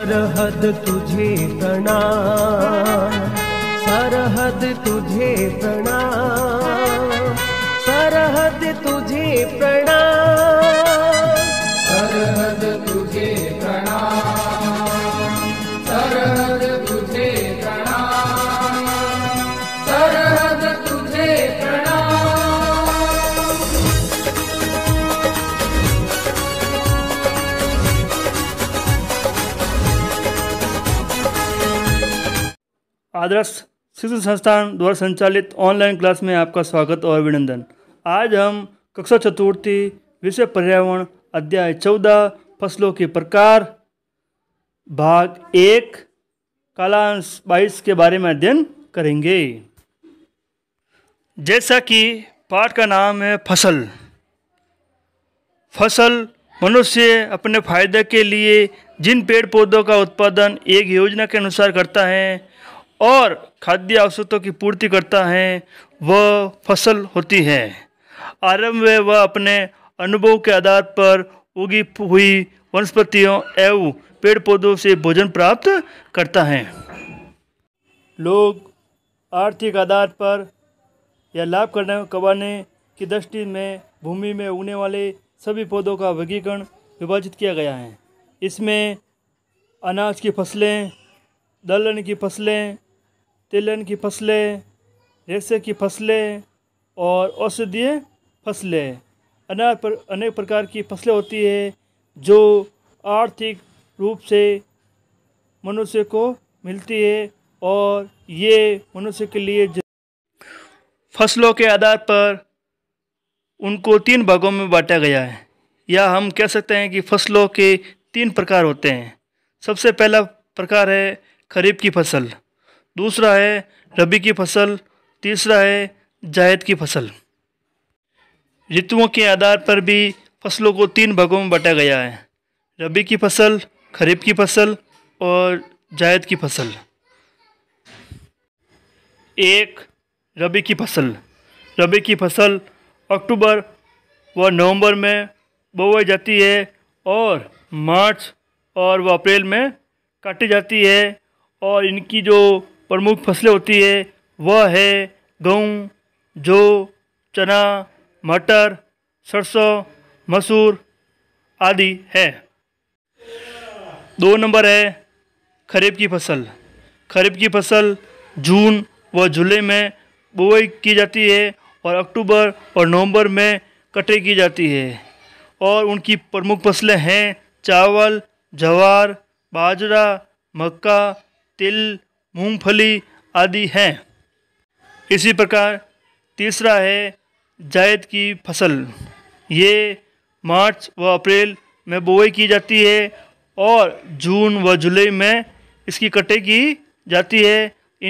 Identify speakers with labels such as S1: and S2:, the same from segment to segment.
S1: सरहद तुझे प्रणाम सरहद तुझे प्रणाम सरहद तुझे प्रणाम आदर्श शिक्षण संस्थान द्वारा संचालित ऑनलाइन क्लास में आपका स्वागत और अभिनंदन आज हम कक्षा चतुर्थी विषय पर्यावरण अध्याय चौदह फसलों के प्रकार भाग एक कालांश बाईस के बारे में अध्ययन करेंगे जैसा कि पाठ का नाम है फसल फसल मनुष्य अपने फायदे के लिए जिन पेड़ पौधों का उत्पादन एक योजना के अनुसार करता है और खाद्य आवश्यकताओं की पूर्ति करता है वह फसल होती है आरंभ में वह अपने अनुभव के आधार पर उगी हुई वनस्पतियों एवं पेड़ पौधों से भोजन प्राप्त करता है लोग आर्थिक आधार पर या लाभ करने कमाने की दृष्टि में भूमि में उगने वाले सभी पौधों का वर्गीकरण विभाजित किया गया है इसमें अनाज की फसलें दलहन की फसलें तेलन की फसलें रेसे की फसलें और औषधीय फसलें अनार पर अनेक प्रकार की फसलें होती है जो आर्थिक रूप से मनुष्य को मिलती है और ये मनुष्य के लिए फसलों के आधार पर उनको तीन भागों में बांटा गया है या हम कह सकते हैं कि फसलों के तीन प्रकार होते हैं सबसे पहला प्रकार है खरीफ की फसल दूसरा है रबी की फसल तीसरा है जायद की फसल ऋतुओं के आधार पर भी फसलों को तीन भागों में बांटा गया है रबी की फसल खरीफ की फसल और जायद की फसल एक रबी की फसल रबी की फसल अक्टूबर व नवंबर में बोई जाती है और मार्च और व अप्रैल में काटी जाती है और इनकी जो प्रमुख फसलें होती है वह है गेहूँ जौ चना मटर सरसों मसूर आदि है दो नंबर है खरीफ की फसल खरीफ की फसल जून व जुलाई में बुआई की जाती है और अक्टूबर और नवंबर में कटाई की जाती है और उनकी प्रमुख फसलें हैं चावल जवार बाजरा मक्का तिल मूंगफली आदि हैं इसी प्रकार तीसरा है जायद की फसल ये मार्च व अप्रैल में बोई की जाती है और जून व जुलाई में इसकी कटाई की जाती है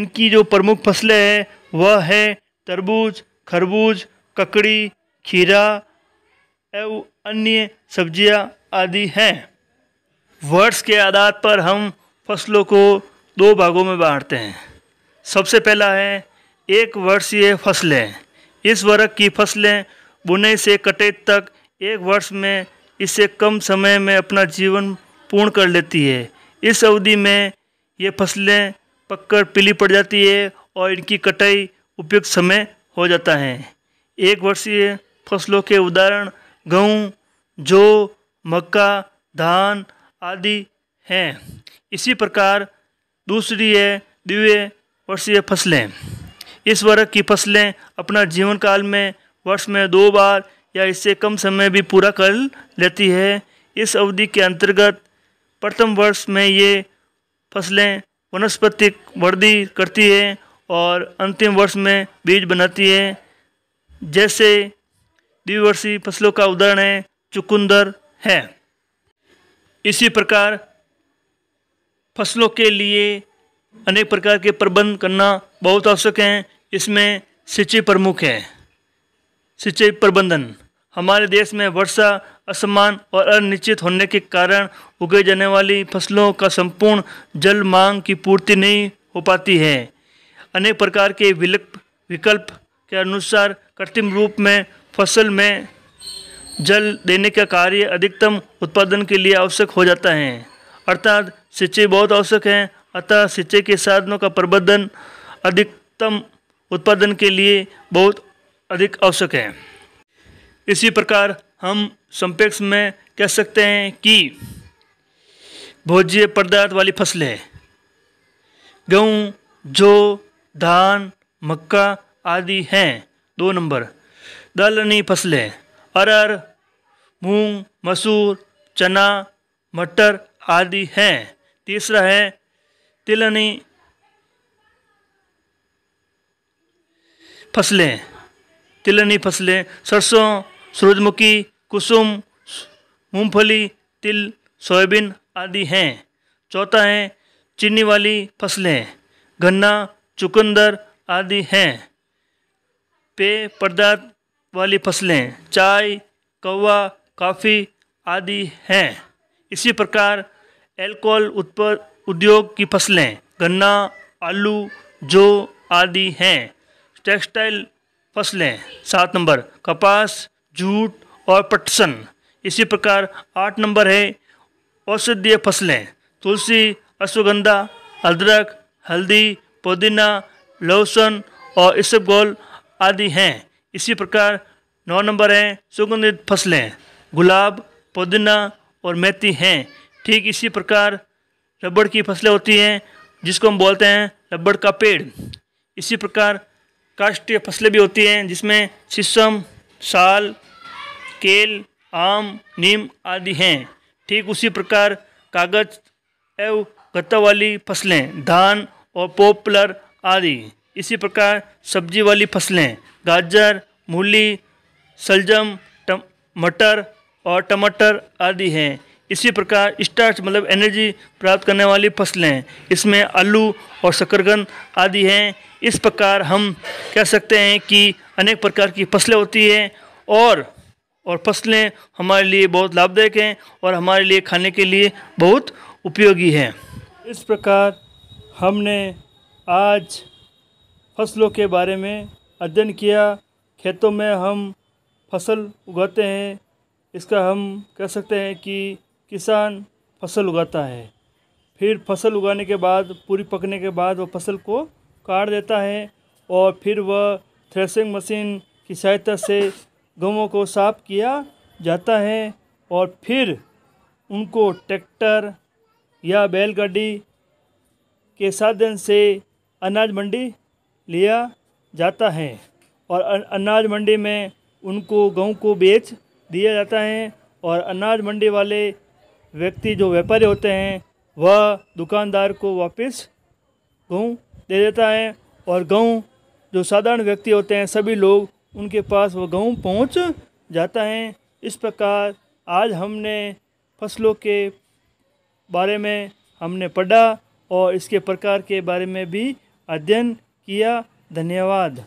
S1: इनकी जो प्रमुख फसलें हैं वह है तरबूज खरबूज ककड़ी खीरा एवं अन्य सब्जियां आदि हैं वर्ष के आधार पर हम फसलों को दो भागों में बांटते हैं सबसे पहला है एक वर्षीय फसलें इस वर्ग की फसलें बुने से कटे तक एक वर्ष में इससे कम समय में अपना जीवन पूर्ण कर लेती है इस अवधि में ये फसलें पककर पीली पड़ जाती है और इनकी कटाई उपयुक्त समय हो जाता है एक वर्षीय फसलों के उदाहरण गेहूँ जौ मक्का धान आदि हैं इसी प्रकार दूसरी है दिव्य वर्षीय फसलें इस वर्ग की फसलें अपना जीवन काल में वर्ष में दो बार या इससे कम समय भी पूरा कर लेती है इस अवधि के अंतर्गत प्रथम वर्ष में ये फसलें वनस्पतिक वृद्धि करती है और अंतिम वर्ष में बीज बनाती है जैसे द्विवर्षीय फसलों का उदाहरण है चुकंदर है इसी प्रकार फसलों के लिए अनेक प्रकार के प्रबंध करना बहुत आवश्यक हैं इसमें सिंचाई प्रमुख है सिंचाई प्रबंधन हमारे देश में वर्षा असमान और अनिश्चित होने के कारण उगाई जाने वाली फसलों का संपूर्ण जल मांग की पूर्ति नहीं हो पाती है अनेक प्रकार के विकल्प विकल्प के अनुसार कृत्रिम रूप में फसल में जल देने का कार्य अधिकतम उत्पादन के लिए आवश्यक हो जाता है अर्थात सिंचाई बहुत आवश्यक है अतः सिंचाई के साधनों का प्रबंधन अधिकतम उत्पादन के लिए बहुत अधिक आवश्यक है इसी प्रकार हम संपेक्ष में कह सकते हैं कि भोज्य पदार्थ वाली फसलें गेहूँ जो धान मक्का आदि हैं दो नंबर दलनी फसलें अरहर मूंग मसूर चना मटर आदि हैं तीसरा है तिलनी फसलें तिलनी फसलें सरसों सूरजमुखी कुसुम मूंगफली तिल सोयाबीन आदि हैं चौथा है चीनी वाली फसलें गन्ना चुकंदर आदि हैं पेय पदार्थ वाली फसलें चाय कौवा काफ़ी आदि हैं इसी प्रकार एल्कोहल उत्पाद उद्योग की फसलें गन्ना आलू जौ आदि हैं टेक्सटाइल फसलें सात नंबर कपास जूट और पटसन इसी प्रकार आठ नंबर है औषधीय फसलें तुलसी अश्वगंधा अदरक हल्दी पुदीना लहसुन और इसबगोल आदि हैं इसी प्रकार नौ नंबर हैं सुगंधित फसलें गुलाब पुदीना और मेथी हैं ठीक इसी प्रकार रबड़ की फसलें होती हैं जिसको हम बोलते हैं रबड़ का पेड़ इसी प्रकार काष्ठीय फसलें भी होती हैं जिसमें शीशम साल केल आम नीम आदि हैं ठीक उसी प्रकार कागज एवं गत्ता वाली फसलें धान और पोपलर आदि इसी प्रकार सब्जी वाली फसलें गाजर मूली सलजम मटर और टमाटर आदि हैं इसी प्रकार स्टार्च मतलब एनर्जी प्राप्त करने वाली फसलें हैं इसमें आलू और शकरगंद आदि हैं इस प्रकार हम कह सकते हैं कि अनेक प्रकार की फसलें होती हैं और और फसलें हमारे लिए बहुत लाभदायक हैं और हमारे लिए खाने के लिए बहुत उपयोगी हैं इस प्रकार हमने आज फसलों के बारे में अध्ययन किया खेतों में हम फसल उगाते हैं इसका हम कह सकते हैं कि किसान फसल उगाता है फिर फसल उगाने के बाद पूरी पकने के बाद वह फसल को काट देता है और फिर वह थ्रेसिंग मशीन की सहायता से गमों को साफ किया जाता है और फिर उनको ट्रैक्टर या बैलगाड़ी के साधन से अनाज मंडी लिया जाता है और अनाज मंडी में उनको गेहूँ को बेच दिया जाता है और अनाज मंडी वाले व्यक्ति जो व्यापारी होते हैं वह दुकानदार को वापस गेहूँ दे देता है और गेहूँ जो साधारण व्यक्ति होते हैं सभी लोग उनके पास वह गेहूँ पहुँच जाता है इस प्रकार आज हमने फसलों के बारे में हमने पढ़ा और इसके प्रकार के बारे में भी अध्ययन किया धन्यवाद